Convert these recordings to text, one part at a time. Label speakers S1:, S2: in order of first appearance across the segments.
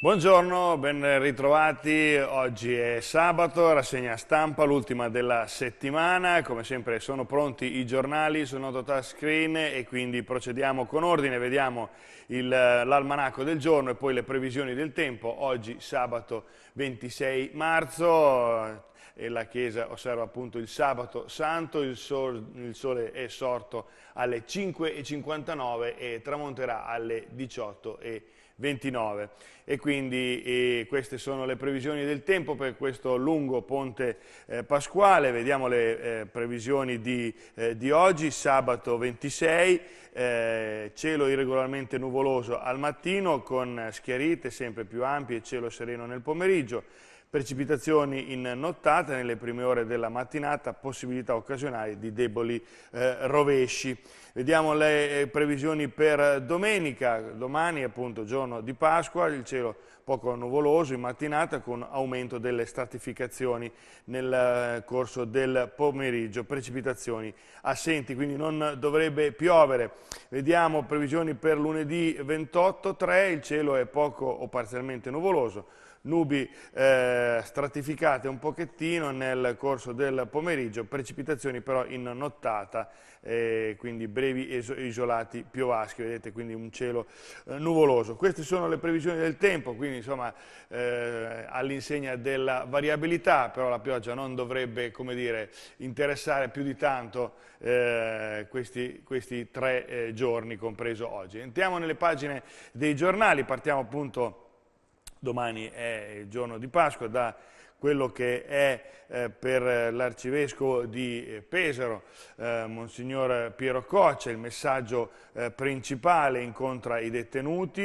S1: Buongiorno, ben ritrovati. Oggi è sabato, rassegna stampa, l'ultima della settimana. Come sempre sono pronti i giornali sul noto screen e quindi procediamo con ordine. Vediamo l'almanacco del giorno e poi le previsioni del tempo. Oggi sabato 26 marzo eh, e la Chiesa osserva appunto il sabato santo, il sole, il sole è sorto alle 5.59 e tramonterà alle 18.00. 29. E quindi e queste sono le previsioni del tempo per questo lungo ponte eh, pasquale. Vediamo le eh, previsioni di, eh, di, oggi, sabato 26, eh, cielo irregolarmente nuvoloso al mattino con schiarite sempre più ampie e cielo sereno nel pomeriggio Precipitazioni in nottata nelle prime ore della mattinata, possibilità occasionali di deboli eh, rovesci. Vediamo le eh, previsioni per domenica, domani appunto giorno di Pasqua, il cielo poco nuvoloso in mattinata con aumento delle stratificazioni nel eh, corso del pomeriggio, precipitazioni assenti, quindi non dovrebbe piovere. Vediamo previsioni per lunedì 28, 3, il cielo è poco o parzialmente nuvoloso nubi eh, stratificate un pochettino nel corso del pomeriggio, precipitazioni però in nottata, eh, quindi brevi e isolati piovaschi, vedete quindi un cielo eh, nuvoloso. Queste sono le previsioni del tempo, quindi insomma eh, all'insegna della variabilità, però la pioggia non dovrebbe dire, interessare più di tanto eh, questi, questi, tre eh, giorni, compreso oggi. Entriamo nelle pagine dei giornali, partiamo appunto domani è il giorno di Pasqua, da quello che è eh, per l'arcivescovo di eh, Pesaro, eh, Monsignor Piero Coccia, il messaggio principale incontra i detenuti,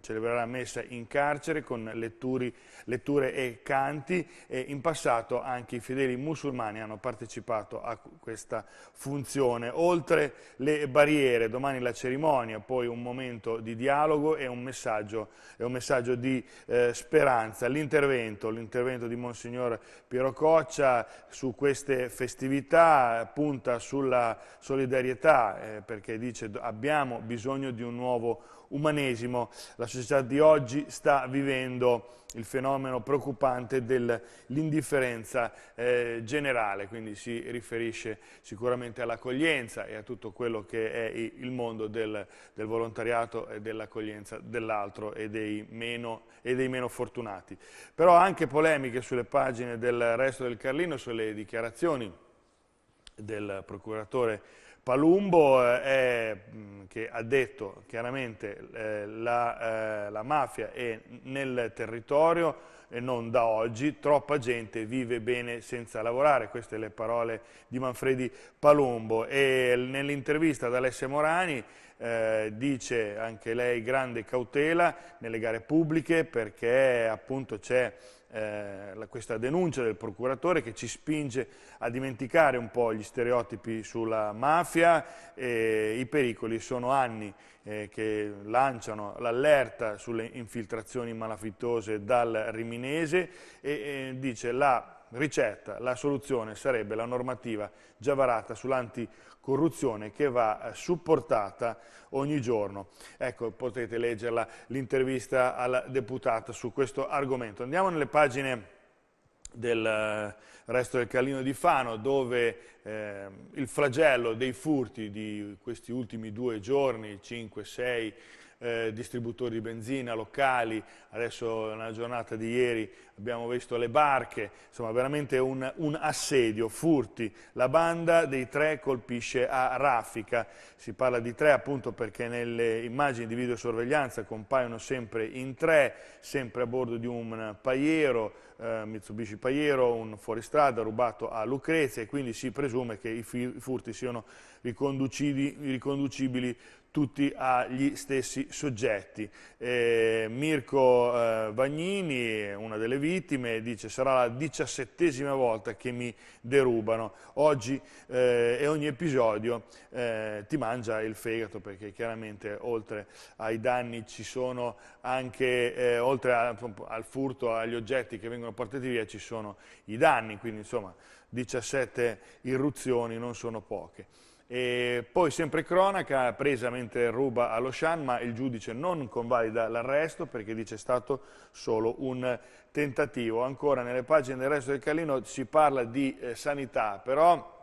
S1: celebrerà messa in carcere con letturi, letture e canti e in passato anche i fedeli musulmani hanno partecipato a questa funzione. Oltre le barriere, domani la cerimonia, poi un momento di dialogo e un messaggio, e un messaggio di speranza. L'intervento, l'intervento l'intervento di Monsignor Piero Coccia su queste festività, punta sulla solidarietà eh, perché dice abbiamo bisogno di un nuovo umanesimo. La società di oggi sta vivendo il fenomeno preoccupante dell'indifferenza eh, generale, quindi si riferisce sicuramente all'accoglienza e a tutto quello che è il mondo del, del volontariato e dell'accoglienza dell'altro e, e, dei meno fortunati. Però anche polemiche sulle pagine del resto del Carlino, sulle dichiarazioni del procuratore Palumbo eh, è, che ha detto chiaramente eh, la, eh, la mafia è nel territorio e non da oggi, troppa gente vive bene senza lavorare, queste le parole di Manfredi Palumbo e nell'intervista ad Alessia Morani eh, dice anche lei grande cautela nelle gare pubbliche perché appunto c'è eh, questa denuncia del procuratore che ci spinge a dimenticare un po' gli stereotipi sulla mafia e i pericoli sono anni eh, che lanciano l'allerta sulle infiltrazioni malafittose dal riminese e, e eh, dice la ricetta, la soluzione sarebbe la normativa già varata sull'anticorruzione che va eh, supportata ogni giorno. Ecco, potete leggerla l'intervista alla deputata su questo argomento. Andiamo nelle pagine del eh, resto del Calino di Fano dove eh, il flagello dei furti di questi ultimi due giorni, 5, 6, eh, distributori di benzina locali, adesso nella giornata di ieri abbiamo visto le barche, insomma veramente un, un assedio, furti, la banda dei tre colpisce a Raffica, si parla di tre appunto perché nelle immagini di videosorveglianza compaiono sempre in tre, sempre a bordo di un Paiero, eh, Mitsubishi Paiero, un fuoristrada rubato a Lucrezia e quindi si presume che i furti siano riconducibili, riconducibili tutti agli stessi soggetti. Eh, Mirko eh, Bagnini, una delle vittime, dice sarà la diciassettesima volta che mi derubano oggi eh, e ogni episodio eh, ti mangia il fegato perché chiaramente oltre ai danni ci sono anche, eh, oltre a, al furto, agli oggetti che vengono portati via ci sono i danni, quindi insomma 17 irruzioni non sono poche. E poi sempre cronaca, presa mentre ruba allo Shan, ma il giudice non convalida l'arresto perché dice è stato solo un tentativo. Ancora nelle pagine del resto del Calino si parla di eh, sanità, però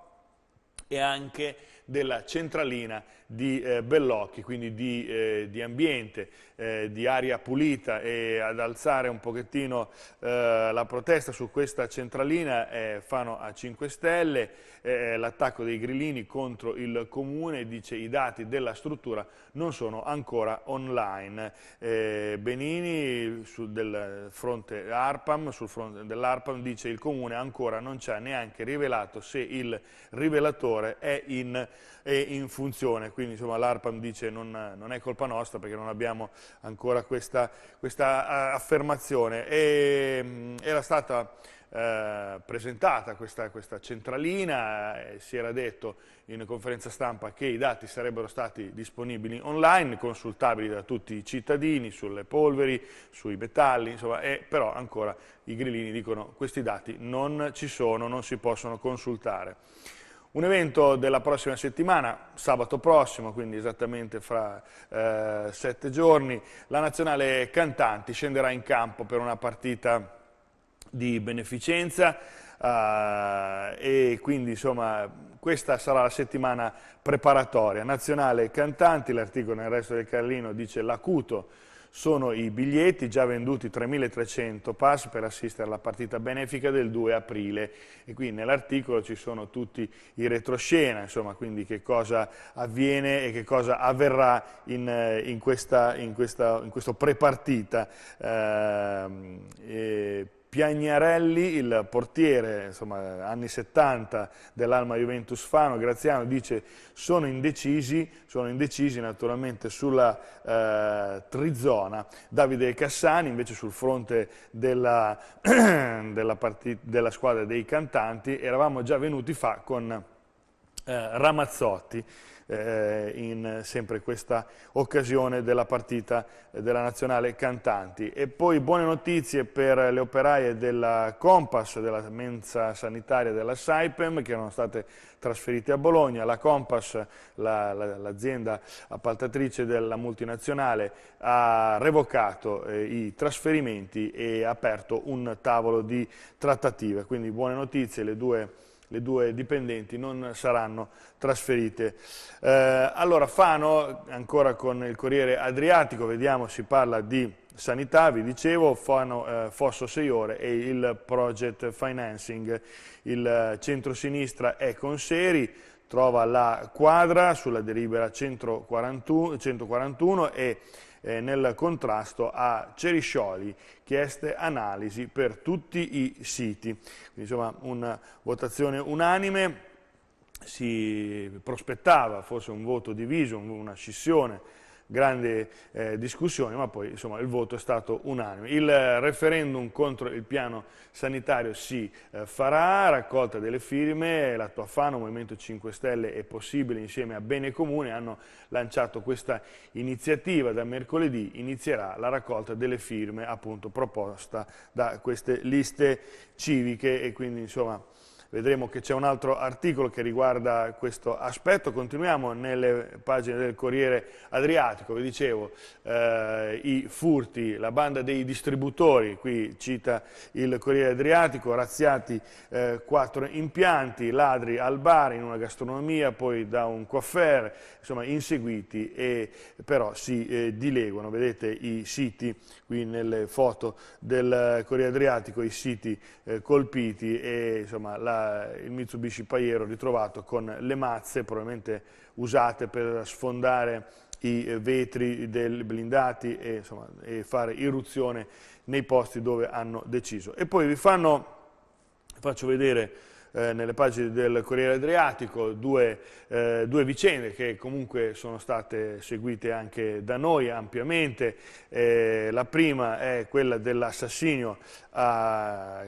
S1: è anche della centralina di eh, Bellocchi, quindi di, eh, di ambiente, eh, di aria pulita e ad alzare un pochettino eh, la protesta su questa centralina eh, fanno a 5 Stelle, eh, l'attacco dei grillini contro il comune, dice i dati della struttura non sono ancora online. Benini sul, del fronte ARPAM, sul fronte dell'ARPAM dice il comune ancora non ci ha neanche rivelato se il rivelatore è in e in funzione. Quindi l'ARPAM dice non, non è colpa nostra perché non abbiamo ancora questa, questa eh, affermazione. E, mm, era stata eh, presentata questa, questa centralina, eh, si era detto in conferenza stampa che i dati sarebbero stati disponibili online, consultabili da tutti i cittadini sulle polveri, sui metalli, insomma, e, però ancora i grillini dicono questi dati non ci sono, non si possono consultare. Un evento della prossima settimana, sabato prossimo, quindi esattamente fra eh, sette giorni, la Nazionale Cantanti scenderà in campo per una partita di beneficenza eh, e quindi insomma questa sarà la settimana preparatoria. Nazionale Cantanti, l'articolo nel resto del Carlino dice l'acuto sono i biglietti già venduti 3.300 pass per assistere alla partita benefica del 2 aprile e qui nell'articolo ci sono tutti i retroscena, insomma, quindi che cosa avviene e che cosa avverrà in, eh, in, questa, in, questa, in questo prepartita. Eh, Piagnarelli, il portiere, insomma, anni 70 dell'Alma Juventus Fano, Graziano, dice sono indecisi, sono indecisi naturalmente sulla eh, Trizona. Davide Cassani invece sul fronte della, della, della squadra dei cantanti, eravamo già venuti fa con eh, Ramazzotti eh, in sempre questa occasione della partita della Nazionale Cantanti. E poi buone notizie per le operaie della Compass, della mensa sanitaria della Saipem, che erano state trasferite a Bologna. La Compass, l'azienda la, la, appaltatrice della multinazionale, ha revocato eh, i trasferimenti e ha aperto un tavolo di trattative. Quindi buone notizie, le due le due dipendenti non saranno trasferite. Eh, allora Fano, ancora con il Corriere Adriatico, vediamo, si parla di sanità, vi dicevo, Fano, eh, Fosso 6 ore e il project financing. Il eh, centro-sinistra è con Seri, trova la quadra sulla delibera 141, 141 e eh, nel contrasto a Ceriscioli, chieste analisi per tutti i siti. Quindi insomma una votazione unanime, si prospettava forse un voto diviso, una scissione grande eh, discussione, ma poi insomma, il voto è stato unanime. Il eh, referendum contro il piano sanitario si eh, farà, raccolta delle firme, la Tuafano, Movimento 5 Stelle è Possibile insieme a Bene Comune hanno lanciato questa iniziativa, da mercoledì inizierà la raccolta delle firme appunto proposta da queste liste civiche e quindi insomma Vedremo che c'è un altro articolo che riguarda questo aspetto. Continuiamo nelle pagine del Corriere Adriatico, vi dicevo, eh, i furti, la banda dei distributori, qui cita il Corriere Adriatico, razziati eh, quattro impianti, ladri al bar in una gastronomia, poi da un coaffer, insomma inseguiti e però si eh, dileguano. Vedete i siti qui nelle foto del Corriere Adriatico, i siti eh, colpiti e insomma la eh, il Mitsubishi Paiero ritrovato con le mazze probabilmente usate per sfondare i eh, vetri del blindati e, insomma, e fare irruzione nei posti dove hanno deciso. E poi vi fanno, faccio vedere eh, nelle pagine del Corriere Adriatico, due, eh, due, vicende che comunque sono state seguite anche da noi ampiamente. Eh, la prima è quella dell'assassinio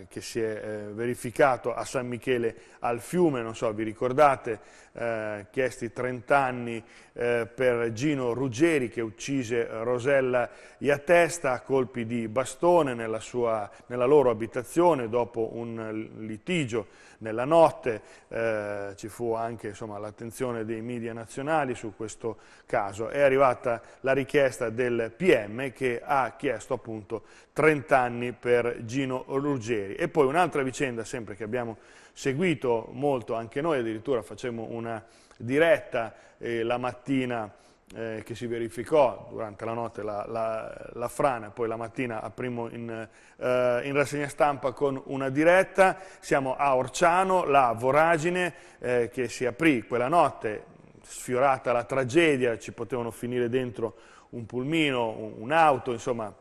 S1: che si è eh, verificato a San Michele al Fiume, non so, vi ricordate, eh, chiesti 30 anni eh, per Gino Ruggeri che uccise Rosella Iatesta a colpi di bastone nella, sua, nella loro abitazione dopo un litigio nel nella notte, eh, ci fu anche l'attenzione dei media nazionali su questo caso, è arrivata la richiesta del PM che ha chiesto appunto 30 anni per Gino Ruggeri. E poi un'altra vicenda sempre che abbiamo seguito molto anche noi, addirittura facemmo una diretta eh, la mattina eh, che si verificò durante la notte la, la, la frana, poi la mattina aprimo in, eh, in, rassegna stampa con una diretta, siamo a Orciano, la voragine eh, che si aprì quella notte, sfiorata la tragedia, ci potevano finire dentro un pulmino, un'auto, insomma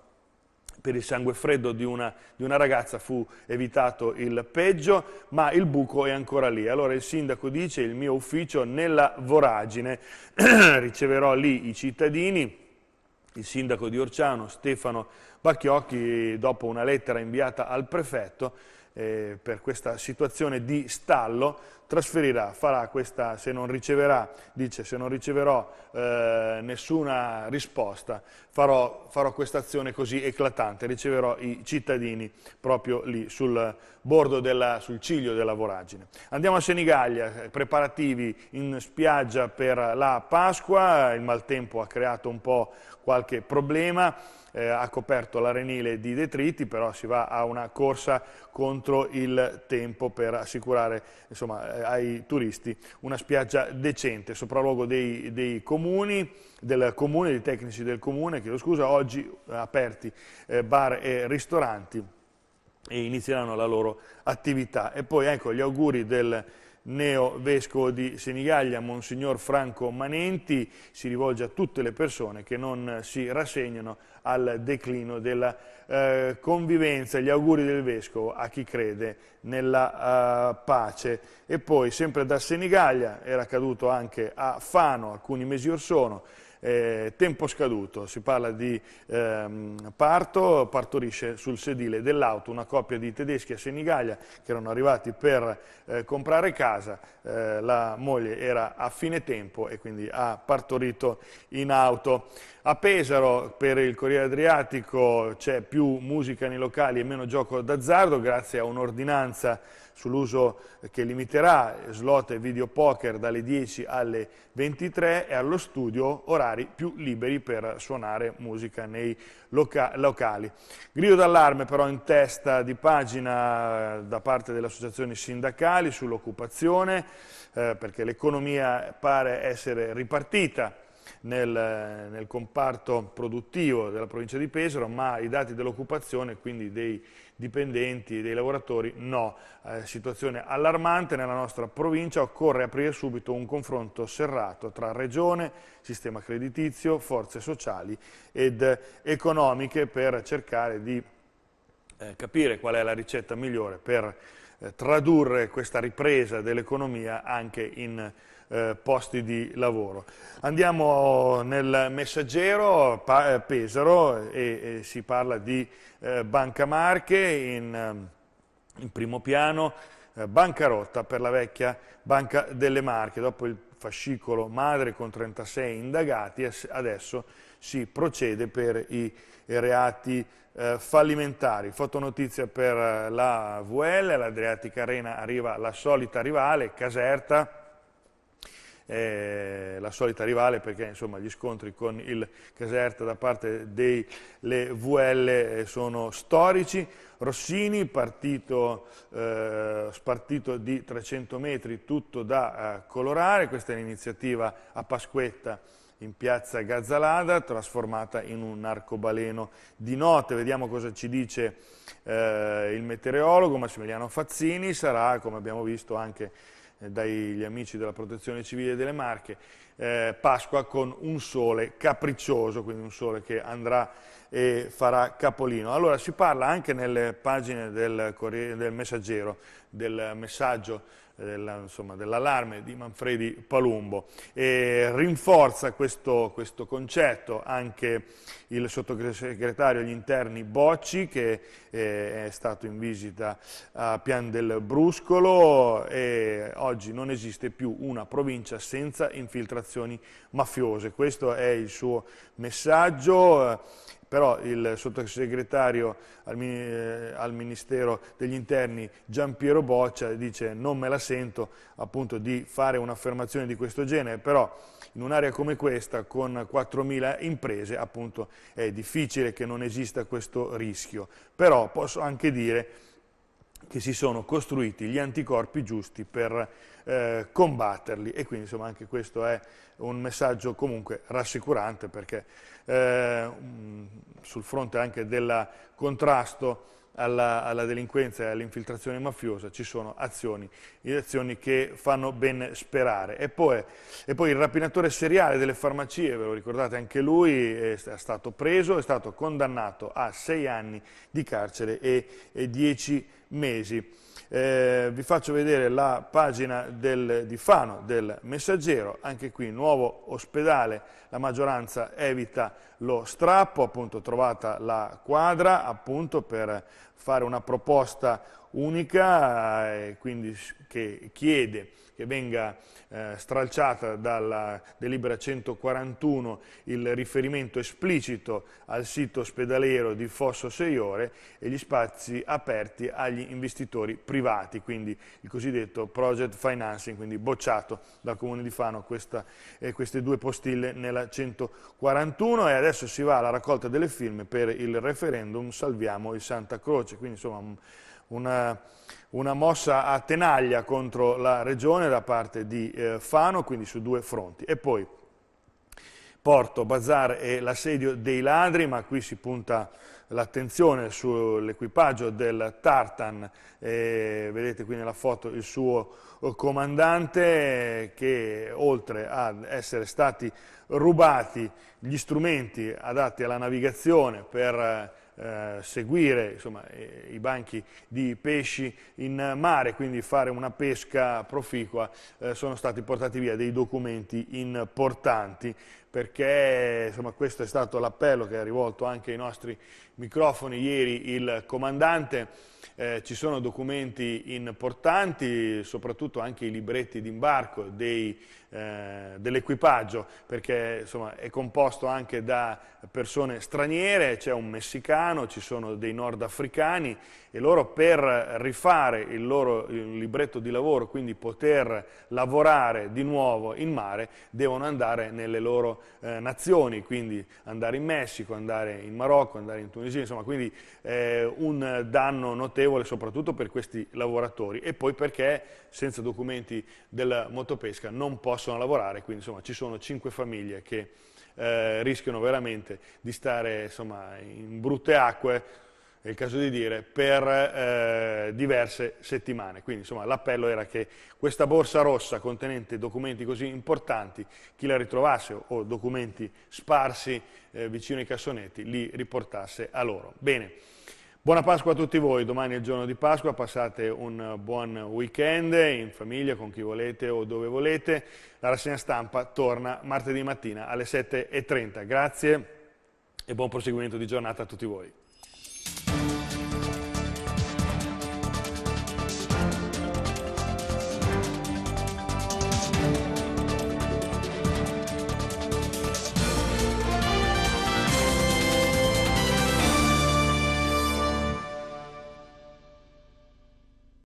S1: per il sangue freddo di una, di una, ragazza fu evitato il peggio, ma il buco è ancora lì. Allora il sindaco dice il mio ufficio nella voragine, riceverò lì i cittadini, il sindaco di Orciano Stefano Bacchiocchi, dopo una lettera inviata al prefetto eh, per questa situazione di stallo, trasferirà, farà questa, se non riceverà, dice, se non riceverò eh, nessuna risposta, farò, farò questa azione così eclatante, riceverò i cittadini proprio lì, sul bordo, della, sul ciglio della voragine. Andiamo a Senigallia, eh, preparativi in spiaggia per la Pasqua, il maltempo ha creato un po' qualche problema, eh, ha coperto l'arenile di detriti, però si va a una corsa contro il tempo per assicurare insomma, ai turisti una spiaggia decente, sopralluogo dei, dei comuni, del comune, dei tecnici del comune, chiedo scusa, oggi eh, aperti eh, bar e ristoranti e inizieranno la loro attività. E poi ecco gli auguri del neo vescovo di Senigallia, Monsignor Franco Manenti, si rivolge a tutte le persone che non si rassegnano al declino della eh, convivenza, gli auguri del vescovo a chi crede nella eh, pace. E poi sempre da Senigallia, era accaduto anche a Fano alcuni mesi or sono, eh, tempo scaduto, si parla di ehm, parto, partorisce sul sedile dell'auto una coppia di tedeschi a Senigallia che erano arrivati per eh, comprare casa, eh, la moglie era a fine tempo e quindi ha partorito in auto. A Pesaro per il Corriere Adriatico c'è più musica nei locali e meno gioco d'azzardo grazie a un'ordinanza sull'uso che limiterà slot e videopoker dalle 10 alle 23 e allo studio orari più liberi per suonare musica nei loca locali. Grido d'allarme però in testa di pagina eh, da parte delle associazioni sindacali sull'occupazione eh, perché l'economia pare essere ripartita nel, nel comparto produttivo della provincia di Pesaro, ma i dati dell'occupazione, quindi dei dipendenti, dei lavoratori, no. Eh, situazione allarmante nella nostra provincia, occorre aprire subito un confronto serrato tra regione, sistema creditizio, forze sociali ed economiche per cercare di eh, capire qual è la ricetta migliore per eh, tradurre questa ripresa dell'economia anche in eh, posti di lavoro. Andiamo nel messaggero eh, Pesaro e, e si parla di eh, Banca Marche in, eh, in primo piano, eh, bancarotta per la vecchia Banca delle Marche, dopo il fascicolo madre con 36 indagati, adesso si procede per i reati eh, fallimentari. Fotonotizia per la VL, l'Adriatica Arena arriva la solita rivale, Caserta, eh, la solita rivale perché insomma, gli scontri con il Caserta da parte delle VL eh, sono storici. Rossini, partito, eh, spartito di 300 metri, tutto da eh, colorare, questa è l'iniziativa a Pasquetta in piazza Gazzalada, trasformata in un arcobaleno di notte. Vediamo cosa ci dice eh, il meteorologo Massimiliano Fazzini, sarà come abbiamo visto anche eh, dagli amici della protezione civile delle Marche, eh, Pasqua con un sole capriccioso, quindi un sole che andrà e farà capolino. Allora si parla anche nelle pagine del, del messaggero, del messaggio dell'allarme di Manfredi Palumbo. E rinforza questo, questo, concetto anche il sottosegretario agli interni Bocci che eh, è stato in visita a Pian del Bruscolo e oggi non esiste più una provincia senza infiltrazioni mafiose. Questo è il suo messaggio però il sottosegretario al, eh, Ministero degli Interni Gian Piero Boccia dice non me la sento appunto di fare un'affermazione di questo genere, però in un'area come questa con 4.000 imprese appunto è difficile che non esista questo rischio, però posso anche dire che si sono costruiti gli anticorpi giusti per eh, combatterli e quindi insomma anche questo è un messaggio comunque rassicurante perché eh, sul fronte anche del contrasto alla, alla, delinquenza e all'infiltrazione mafiosa ci sono azioni, azioni che fanno ben sperare. E poi, e poi, il rapinatore seriale delle farmacie, ve lo ricordate anche lui, è, stato preso, è stato condannato a sei anni di carcere e, e dieci anni mesi. Eh, vi faccio vedere la pagina del, di Fano del Messaggero, anche qui nuovo ospedale, la maggioranza evita lo strappo, appunto trovata la quadra appunto, per fare una proposta unica eh, quindi che chiede che venga eh, stralciata dalla delibera 141 il riferimento esplicito al sito ospedaliero di Fosso 6 ore e gli spazi aperti agli investitori privati, quindi il cosiddetto project financing, quindi bocciato dal Comune di Fano questa, eh, queste due postille nella 141 e adesso si va alla raccolta delle firme per il referendum Salviamo il Santa Croce, quindi insomma una, una mossa a tenaglia contro la regione da parte di eh, Fano, quindi su due fronti. E poi Porto, Bazar e l'assedio dei ladri, ma qui si punta l'attenzione sull'equipaggio del Tartan, eh, vedete qui nella foto il suo eh, comandante eh, che oltre ad essere stati rubati gli strumenti adatti alla navigazione per eh, eh, seguire insomma, eh, i banchi di pesci in mare, quindi fare una pesca proficua, eh, sono stati portati via dei documenti importanti perché insomma, questo è stato l'appello che ha rivolto anche ai nostri microfoni ieri il comandante. Eh, ci sono documenti importanti, soprattutto anche i libretti d'imbarco eh, dell'equipaggio, perché insomma, è composto anche da persone straniere, c'è un messicano, ci sono dei nordafricani e loro per rifare il loro il libretto di lavoro, quindi poter lavorare di nuovo in mare, devono andare nelle loro eh, nazioni, quindi andare in Messico, andare in Marocco, andare in Tunisia, insomma, quindi eh, un danno notevole soprattutto per questi lavoratori e poi perché senza documenti della motopesca non possono lavorare, quindi insomma ci sono cinque famiglie che eh, rischiano veramente di stare insomma, in brutte acque è il caso di dire, per eh, diverse settimane. Quindi l'appello era che questa borsa rossa contenente documenti così importanti, chi la ritrovasse o documenti sparsi eh, vicino ai cassonetti, li riportasse a loro. Bene, buona Pasqua a tutti voi, domani è il giorno di Pasqua, passate un buon weekend in famiglia, con chi volete o dove volete. La rassegna stampa torna martedì mattina alle 7.30. Grazie e buon proseguimento di giornata a tutti voi.